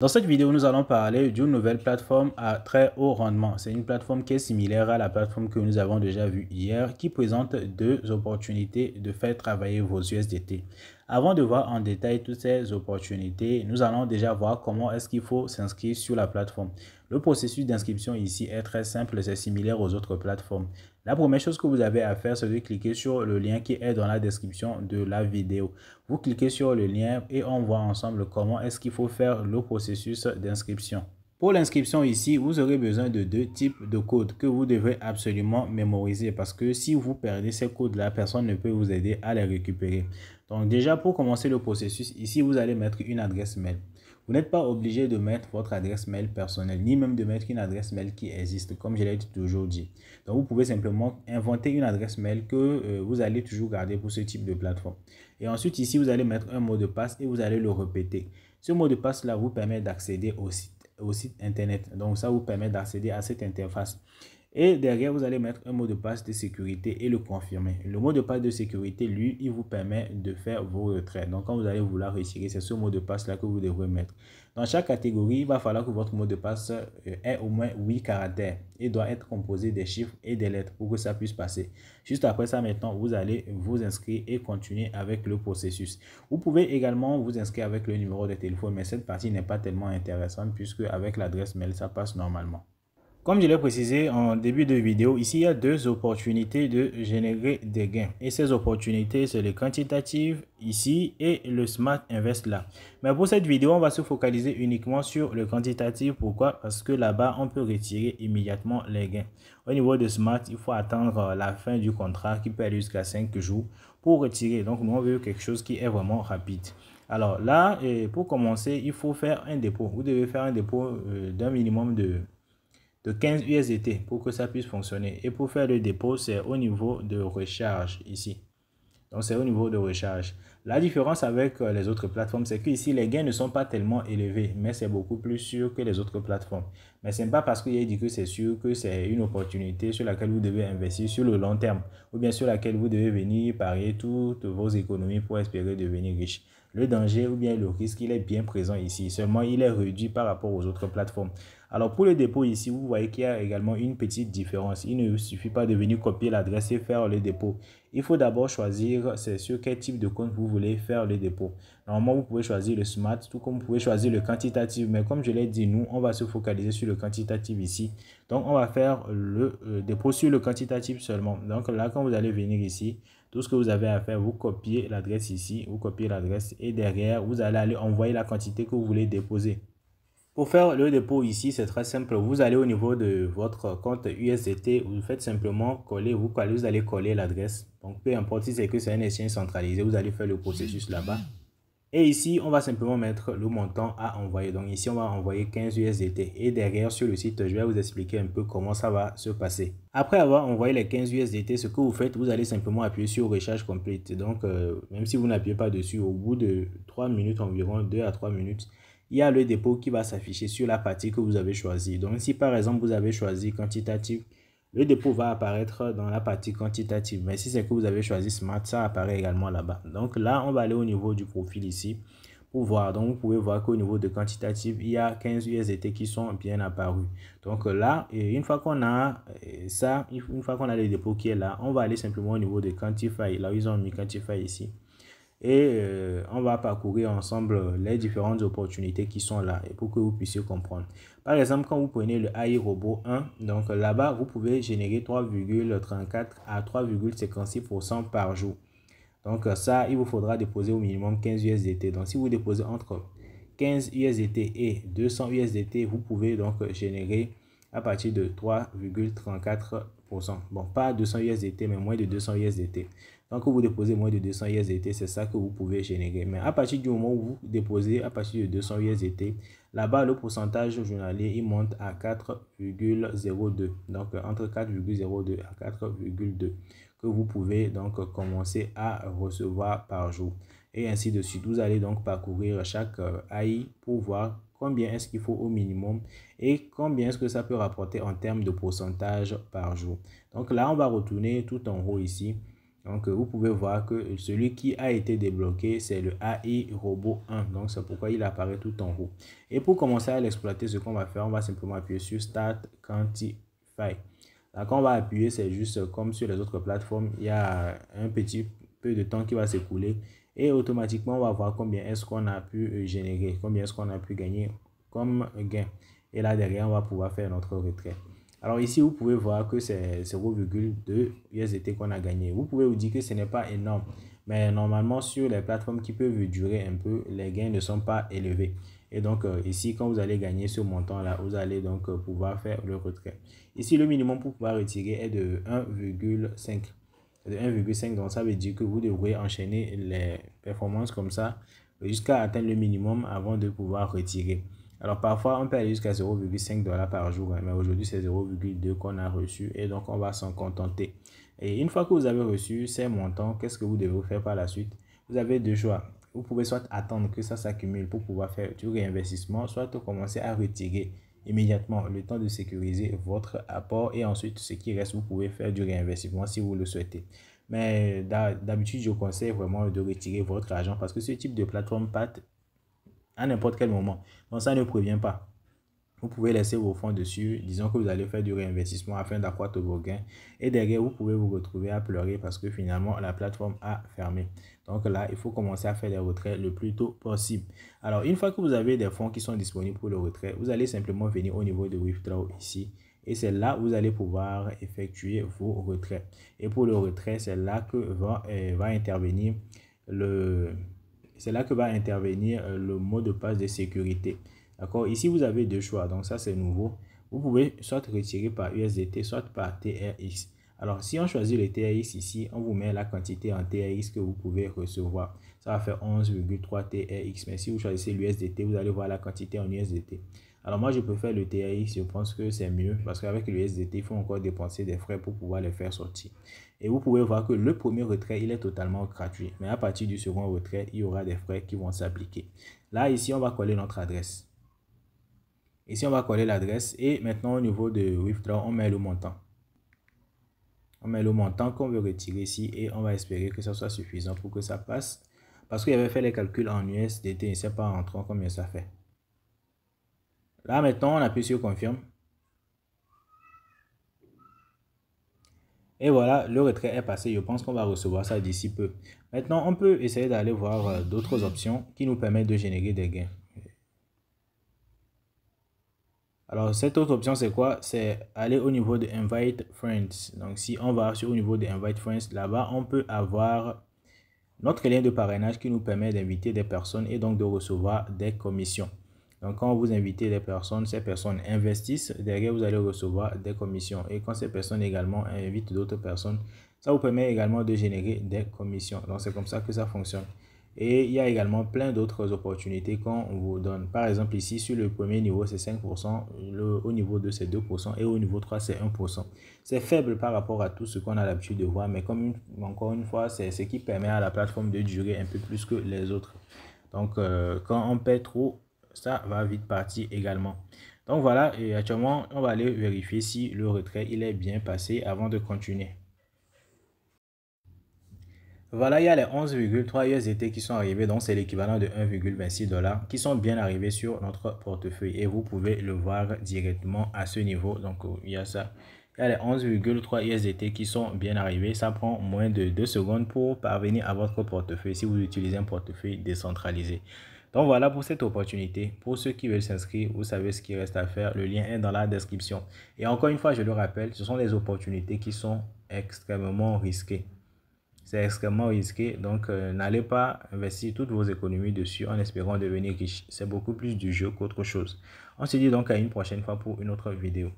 Dans cette vidéo, nous allons parler d'une nouvelle plateforme à très haut rendement. C'est une plateforme qui est similaire à la plateforme que nous avons déjà vue hier, qui présente deux opportunités de faire travailler vos USDT. Avant de voir en détail toutes ces opportunités, nous allons déjà voir comment est-ce qu'il faut s'inscrire sur la plateforme. Le processus d'inscription ici est très simple, c'est similaire aux autres plateformes. La première chose que vous avez à faire, c'est de cliquer sur le lien qui est dans la description de la vidéo. Vous cliquez sur le lien et on voit ensemble comment est-ce qu'il faut faire le processus d'inscription. Pour l'inscription ici, vous aurez besoin de deux types de codes que vous devrez absolument mémoriser parce que si vous perdez ces codes-là, personne ne peut vous aider à les récupérer. Donc déjà, pour commencer le processus, ici, vous allez mettre une adresse mail. Vous n'êtes pas obligé de mettre votre adresse mail personnelle, ni même de mettre une adresse mail qui existe, comme je l'ai toujours dit. Donc, vous pouvez simplement inventer une adresse mail que euh, vous allez toujours garder pour ce type de plateforme. Et ensuite, ici, vous allez mettre un mot de passe et vous allez le répéter. Ce mot de passe-là vous permet d'accéder au au site Internet. Donc, ça vous permet d'accéder à cette interface. Et derrière, vous allez mettre un mot de passe de sécurité et le confirmer. Le mot de passe de sécurité, lui, il vous permet de faire vos retraits. Donc, quand vous allez vouloir retirer, c'est ce mot de passe-là que vous devrez mettre. Dans chaque catégorie, il va falloir que votre mot de passe euh, ait au moins 8 caractères et doit être composé des chiffres et des lettres pour que ça puisse passer. Juste après ça, maintenant, vous allez vous inscrire et continuer avec le processus. Vous pouvez également vous inscrire avec le numéro de téléphone, mais cette partie n'est pas tellement intéressante puisque avec l'adresse mail, ça passe normalement. Comme je l'ai précisé en début de vidéo, ici il y a deux opportunités de générer des gains. Et ces opportunités, c'est le quantitatif ici et le Smart Invest là. Mais pour cette vidéo, on va se focaliser uniquement sur le quantitatif. Pourquoi Parce que là-bas, on peut retirer immédiatement les gains. Au niveau de Smart, il faut attendre euh, la fin du contrat qui peut aller jusqu'à 5 jours pour retirer. Donc nous, on veut quelque chose qui est vraiment rapide. Alors là, euh, pour commencer, il faut faire un dépôt. Vous devez faire un dépôt euh, d'un minimum de de 15 USDT pour que ça puisse fonctionner. Et pour faire le dépôt, c'est au niveau de recharge ici. Donc c'est au niveau de recharge. La différence avec euh, les autres plateformes, c'est qu'ici, les gains ne sont pas tellement élevés, mais c'est beaucoup plus sûr que les autres plateformes. Mais ce n'est pas parce qu'il a dit que c'est sûr que c'est une opportunité sur laquelle vous devez investir sur le long terme, ou bien sur laquelle vous devez venir parier toutes vos économies pour espérer devenir riche. Le danger ou bien le risque, il est bien présent ici, seulement il est réduit par rapport aux autres plateformes. Alors pour le dépôt ici, vous voyez qu'il y a également une petite différence. Il ne suffit pas de venir copier l'adresse et faire le dépôt. Il faut d'abord choisir c'est sur quel type de compte vous voulez faire le dépôt. Normalement, vous pouvez choisir le smart, tout comme vous pouvez choisir le quantitatif. Mais comme je l'ai dit, nous, on va se focaliser sur le quantitatif ici. Donc, on va faire le, le euh, dépôt sur le quantitatif seulement. Donc là, quand vous allez venir ici, tout ce que vous avez à faire, vous copiez l'adresse ici, vous copiez l'adresse et derrière, vous allez aller envoyer la quantité que vous voulez déposer. Pour faire le dépôt ici, c'est très simple. Vous allez au niveau de votre compte USDT, vous faites simplement coller, vous, vous allez coller l'adresse. Donc peu importe si c'est que c'est un échange centralisé, vous allez faire le processus là-bas. Et ici, on va simplement mettre le montant à envoyer. Donc ici, on va envoyer 15 USDT. Et derrière, sur le site, je vais vous expliquer un peu comment ça va se passer. Après avoir envoyé les 15 USDT, ce que vous faites, vous allez simplement appuyer sur Recharge Complete. Donc, euh, même si vous n'appuyez pas dessus, au bout de 3 minutes environ, 2 à 3 minutes, il y a le dépôt qui va s'afficher sur la partie que vous avez choisie. Donc si par exemple vous avez choisi quantitative, le dépôt va apparaître dans la partie quantitative. Mais si c'est que vous avez choisi Smart, ça apparaît également là-bas. Donc là, on va aller au niveau du profil ici pour voir. Donc vous pouvez voir qu'au niveau de quantitative, il y a 15 USDT qui sont bien apparus. Donc là, une fois qu'on a ça, une fois qu'on a le dépôt qui est là, on va aller simplement au niveau de Quantify. Là, ils ont mis Quantify ici et euh, on va parcourir ensemble euh, les différentes opportunités qui sont là et pour que vous puissiez comprendre. Par exemple, quand vous prenez le AI Robot 1, donc là-bas, vous pouvez générer 3,34 à 3,56% par jour. Donc euh, ça, il vous faudra déposer au minimum 15 USDT. Donc si vous déposez entre 15 USDT et 200 USDT, vous pouvez donc générer à partir de 3,34%. Bon, pas 200 USDT, mais moins de 200 USDT. Donc, vous déposez moins de 200 USDT, c'est ça que vous pouvez générer. Mais à partir du moment où vous déposez à partir de 200 USDT, là-bas, le pourcentage journalier, il monte à 4,02. Donc, entre 4,02 à 4,2 que vous pouvez donc commencer à recevoir par jour. Et ainsi de suite. Vous allez donc parcourir chaque euh, AI pour voir combien est-ce qu'il faut au minimum et combien est-ce que ça peut rapporter en termes de pourcentage par jour. Donc là, on va retourner tout en haut ici. Donc euh, vous pouvez voir que celui qui a été débloqué, c'est le AI Robot 1. Donc c'est pourquoi il apparaît tout en haut. Et pour commencer à l'exploiter, ce qu'on va faire, on va simplement appuyer sur Start Quantify. Là, quand on va appuyer, c'est juste comme sur les autres plateformes, il y a un petit peu de temps qui va s'écouler et automatiquement on va voir combien est-ce qu'on a pu euh, générer, combien est-ce qu'on a pu gagner comme gain. Et là derrière, on va pouvoir faire notre retrait. Alors ici, vous pouvez voir que c'est 0,2 USDT qu'on a gagné. Vous pouvez vous dire que ce n'est pas énorme, mais normalement sur les plateformes qui peuvent durer un peu, les gains ne sont pas élevés. Et donc euh, ici, quand vous allez gagner ce montant-là, vous allez donc euh, pouvoir faire le retrait. Ici, le minimum pour pouvoir retirer est de 1,5. 1,5. Donc ça veut dire que vous devrez enchaîner les performances comme ça jusqu'à atteindre le minimum avant de pouvoir retirer. Alors parfois on peut aller jusqu'à 0,5 dollars par jour, hein, mais aujourd'hui c'est 0,2 qu'on a reçu et donc on va s'en contenter. Et une fois que vous avez reçu ces montants, qu'est-ce que vous devez faire par la suite Vous avez deux choix. Vous pouvez soit attendre que ça s'accumule pour pouvoir faire du réinvestissement, soit commencer à retirer immédiatement le temps de sécuriser votre apport et ensuite ce qui reste, vous pouvez faire du réinvestissement si vous le souhaitez. Mais d'habitude, je conseille vraiment de retirer votre argent parce que ce type de plateforme pâte à n'importe quel moment. Donc ça ne prévient pas. Vous pouvez laisser vos fonds dessus, disons que vous allez faire du réinvestissement afin d'accroître vos gains et derrière vous pouvez vous retrouver à pleurer parce que finalement la plateforme a fermé. Donc là, il faut commencer à faire des retraits le plus tôt possible. Alors une fois que vous avez des fonds qui sont disponibles pour le retrait, vous allez simplement venir au niveau de Withdraw ici et c'est là où vous allez pouvoir effectuer vos retraits. Et pour le retrait, c'est là que va, eh, va intervenir le c'est là que va intervenir le mot de passe de sécurité. D'accord Ici, vous avez deux choix. Donc, ça, c'est nouveau. Vous pouvez soit retirer par USDT, soit par TRX. Alors, si on choisit le TRX ici, on vous met la quantité en TRX que vous pouvez recevoir. Ça va faire 11,3 TRX. Mais si vous choisissez l'USDT, vous allez voir la quantité en USDT. Alors, moi, je préfère le TRX. Je pense que c'est mieux parce qu'avec l'USDT, il faut encore dépenser des frais pour pouvoir les faire sortir. Et vous pouvez voir que le premier retrait, il est totalement gratuit. Mais à partir du second retrait, il y aura des frais qui vont s'appliquer. Là, ici, on va coller notre adresse. Ici, on va coller l'adresse et maintenant au niveau de Withdraw, on met le montant. On met le montant qu'on veut retirer ici et on va espérer que ça soit suffisant pour que ça passe. Parce qu'il avait fait les calculs en USDT, il ne sait pas en combien ça fait. Là, maintenant, on appuie sur Confirme. Et voilà, le retrait est passé. Je pense qu'on va recevoir ça d'ici peu. Maintenant, on peut essayer d'aller voir euh, d'autres options qui nous permettent de générer des gains. Alors, cette autre option, c'est quoi C'est aller au niveau de Invite Friends. Donc, si on va sur au niveau de Invite Friends, là-bas, on peut avoir notre lien de parrainage qui nous permet d'inviter des personnes et donc de recevoir des commissions. Donc, quand vous invitez des personnes, ces personnes investissent. Derrière, vous allez recevoir des commissions. Et quand ces personnes également invitent d'autres personnes, ça vous permet également de générer des commissions. Donc, c'est comme ça que ça fonctionne. Et il y a également plein d'autres opportunités qu'on vous donne. Par exemple, ici, sur le premier niveau, c'est 5%, le, au niveau 2, c'est 2% et au niveau 3, c'est 1%. C'est faible par rapport à tout ce qu'on a l'habitude de voir, mais comme encore une fois, c'est ce qui permet à la plateforme de durer un peu plus que les autres. Donc, euh, quand on paie trop, ça va vite partir également. Donc voilà, et actuellement, on va aller vérifier si le retrait, il est bien passé avant de continuer. Voilà, il y a les 11,3 ISDT qui sont arrivés, donc c'est l'équivalent de 1,26 dollars qui sont bien arrivés sur notre portefeuille et vous pouvez le voir directement à ce niveau. Donc euh, il y a ça. Il y a les 11,3 ISDT qui sont bien arrivés. Ça prend moins de 2 secondes pour parvenir à votre portefeuille si vous utilisez un portefeuille décentralisé. Donc voilà pour cette opportunité. Pour ceux qui veulent s'inscrire, vous savez ce qu'il reste à faire. Le lien est dans la description. Et encore une fois, je le rappelle, ce sont des opportunités qui sont extrêmement risquées. C'est extrêmement risqué, donc euh, n'allez pas investir toutes vos économies dessus en espérant devenir riche. C'est beaucoup plus du jeu qu'autre chose. On se dit donc à une prochaine fois pour une autre vidéo.